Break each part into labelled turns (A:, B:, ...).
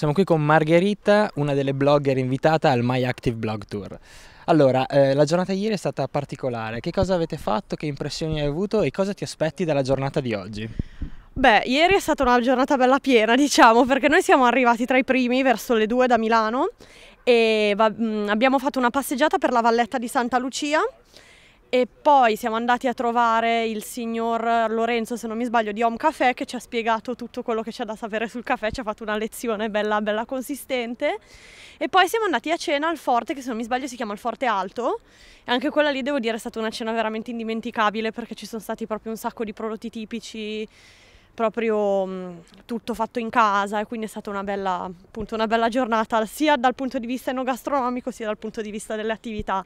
A: Siamo qui con Margherita, una delle blogger invitata al My Active Blog Tour. Allora, eh, la giornata ieri è stata particolare. Che cosa avete fatto? Che impressioni hai avuto? E cosa ti aspetti dalla giornata di oggi?
B: Beh, ieri è stata una giornata bella piena, diciamo, perché noi siamo arrivati tra i primi verso le due da Milano e va, mm, abbiamo fatto una passeggiata per la valletta di Santa Lucia e poi siamo andati a trovare il signor Lorenzo, se non mi sbaglio, di Home Café che ci ha spiegato tutto quello che c'è da sapere sul caffè, ci ha fatto una lezione bella bella consistente e poi siamo andati a cena al Forte che se non mi sbaglio si chiama il Forte Alto e anche quella lì devo dire è stata una cena veramente indimenticabile perché ci sono stati proprio un sacco di prodotti tipici proprio mh, mm, tutto fatto in casa e quindi è stata una bella, appunto, una bella giornata sia dal punto di vista enogastronomico sia dal punto di vista delle attività.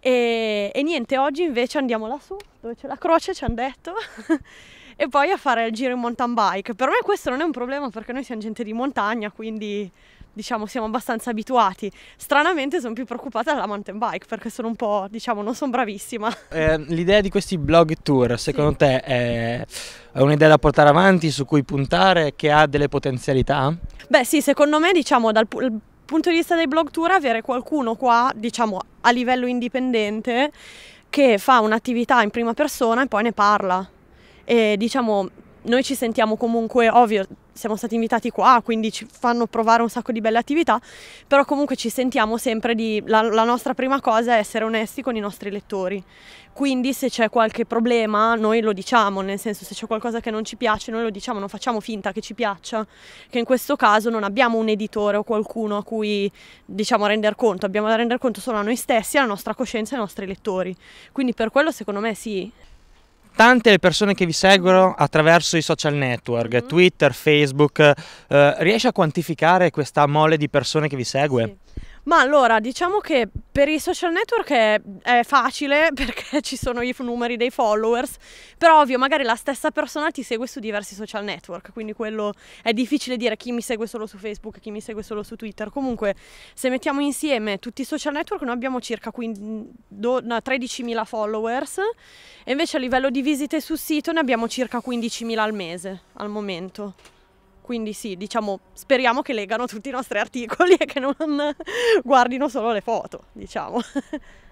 B: E, e, niente, oggi invece andiamo lassù, dove c'è la croce, ci hanno detto, e poi a fare il giro in mountain bike. Per me questo non è un problema perché noi siamo gente di montagna, quindi diciamo siamo abbastanza abituati. Stranamente sono più preoccupata dalla mountain bike perché sono un po', diciamo, non sono bravissima.
A: Eh, l'idea di questi blog tour, secondo sì. te è, è un'idea da portare avanti, su cui puntare, che ha delle potenzialità?
B: Beh sì, secondo me diciamo dal punto di vista dei blog tour, avere qualcuno qua, diciamo a livello indipendente, che fa un'attività in prima persona e poi ne parla. E diciamo noi ci sentiamo comunque, ovvio, siamo stati invitati qua, quindi ci fanno provare un sacco di belle attività, però comunque ci sentiamo sempre di... La, la nostra prima cosa è essere onesti con i nostri lettori, quindi se c'è qualche problema noi lo diciamo, nel senso se c'è qualcosa che non ci piace noi lo diciamo, non facciamo finta che ci piaccia, che in questo caso non abbiamo un editore o qualcuno a cui diciamo rendere conto, abbiamo da rendere conto solo a noi stessi, alla nostra coscienza e ai nostri lettori, quindi per quello secondo me sì
A: tante le persone che vi seguono attraverso i social network, mhm. Twitter, Facebook, eh, riesce a quantificare questa mole di persone che vi segue?
B: Sì. Ma allora, diciamo che per i social network è, è, facile perché ci sono i numeri dei followers, però ovvio, magari la stessa persona ti segue su diversi social network, quindi quello è difficile dire chi mi segue solo su Facebook, chi mi segue solo su Twitter. Comunque, se mettiamo insieme tutti i social network, noi abbiamo circa 13.000 followers e invece a livello di visite sul sito ne abbiamo circa 15.000 al mese al momento. Quindi sì, diciamo, speriamo che leggano tutti i nostri articoli e che non guardino solo le foto, diciamo.